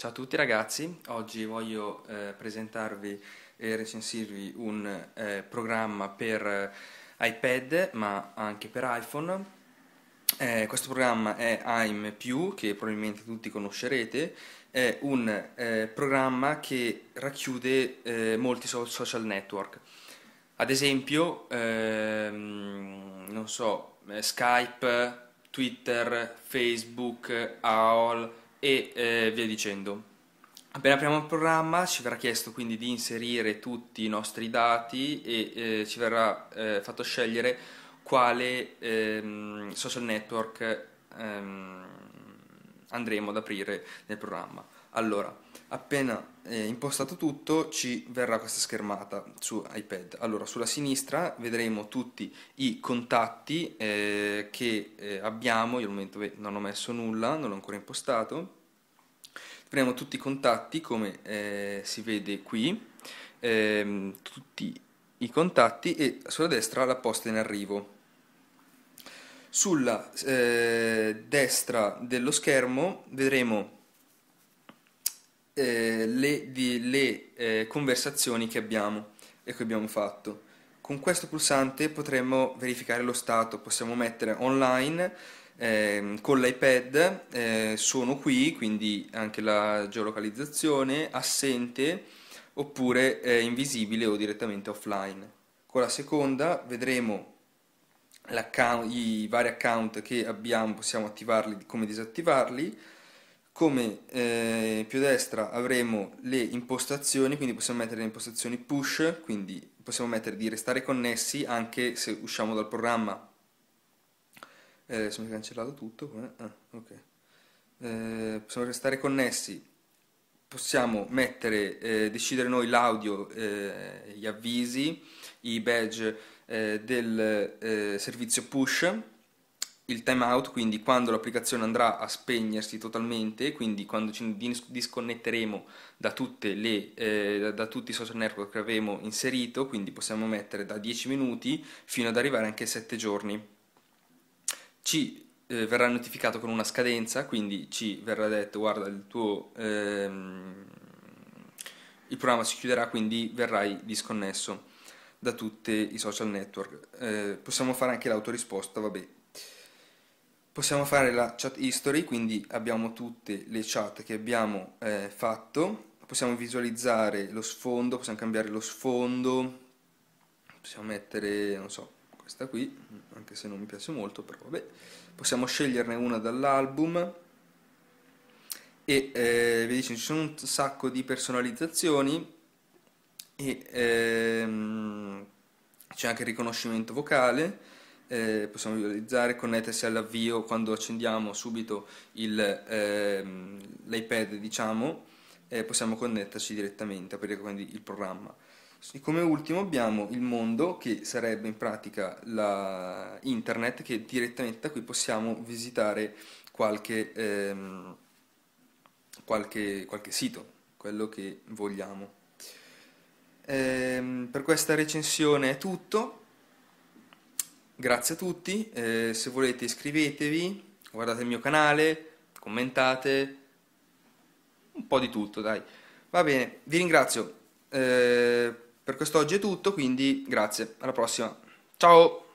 Ciao a tutti ragazzi, oggi voglio eh, presentarvi e recensirvi un eh, programma per eh, iPad ma anche per iPhone. Eh, questo programma è AIM, che probabilmente tutti conoscerete, è un eh, programma che racchiude eh, molti social network. Ad esempio, ehm, non so, Skype, Twitter, Facebook, AOL, e eh, via dicendo. Appena apriamo il programma ci verrà chiesto quindi di inserire tutti i nostri dati e eh, ci verrà eh, fatto scegliere quale ehm, social network ehm, andremo ad aprire nel programma. Allora, appena eh, impostato tutto ci verrà questa schermata su iPad. Allora, sulla sinistra vedremo tutti i contatti eh, che eh, abbiamo, io al momento non ho messo nulla, non l'ho ancora impostato. Vedremo tutti i contatti come eh, si vede qui, ehm, tutti i contatti e sulla destra la posta in arrivo. Sulla eh, destra dello schermo vedremo eh, le, di, le eh, conversazioni che abbiamo e che abbiamo fatto. Con questo pulsante potremmo verificare lo stato, possiamo mettere online eh, con l'iPad, eh, sono qui, quindi anche la geolocalizzazione, assente oppure eh, invisibile o direttamente offline. Con la seconda vedremo i vari account che abbiamo, possiamo attivarli, come disattivarli, come eh, più a destra avremo le impostazioni, quindi possiamo mettere le impostazioni push, quindi possiamo mettere di restare connessi anche se usciamo dal programma. Eh, adesso mi è cancellato tutto, ah, okay. eh, possiamo restare connessi, possiamo mettere, eh, decidere noi l'audio, eh, gli avvisi, i badge eh, del eh, servizio push, il timeout, quindi quando l'applicazione andrà a spegnersi totalmente, quindi quando ci disconnetteremo da, le, eh, da tutti i social network che avevamo inserito, quindi possiamo mettere da 10 minuti fino ad arrivare anche a 7 giorni. Ci eh, verrà notificato con una scadenza, quindi ci verrà detto guarda il tuo... Ehm, il programma si chiuderà, quindi verrai disconnesso da tutti i social network. Eh, possiamo fare anche l'autorisposta, vabbè, Possiamo fare la chat history, quindi abbiamo tutte le chat che abbiamo eh, fatto, possiamo visualizzare lo sfondo, possiamo cambiare lo sfondo, possiamo mettere, non so, questa qui, anche se non mi piace molto, però vabbè, possiamo sceglierne una dall'album e eh, vi dice ci sono un sacco di personalizzazioni e ehm, c'è anche il riconoscimento vocale eh, possiamo visualizzare, connettersi all'avvio quando accendiamo subito ehm, l'iPad, diciamo, eh, possiamo connetterci direttamente, aprire quindi il programma. E come ultimo abbiamo il mondo che sarebbe in pratica la internet che direttamente da qui possiamo visitare qualche, ehm, qualche, qualche sito, quello che vogliamo. Ehm, per questa recensione è tutto. Grazie a tutti, eh, se volete iscrivetevi, guardate il mio canale, commentate, un po' di tutto dai. Va bene, vi ringrazio, eh, per quest'oggi è tutto, quindi grazie, alla prossima, ciao!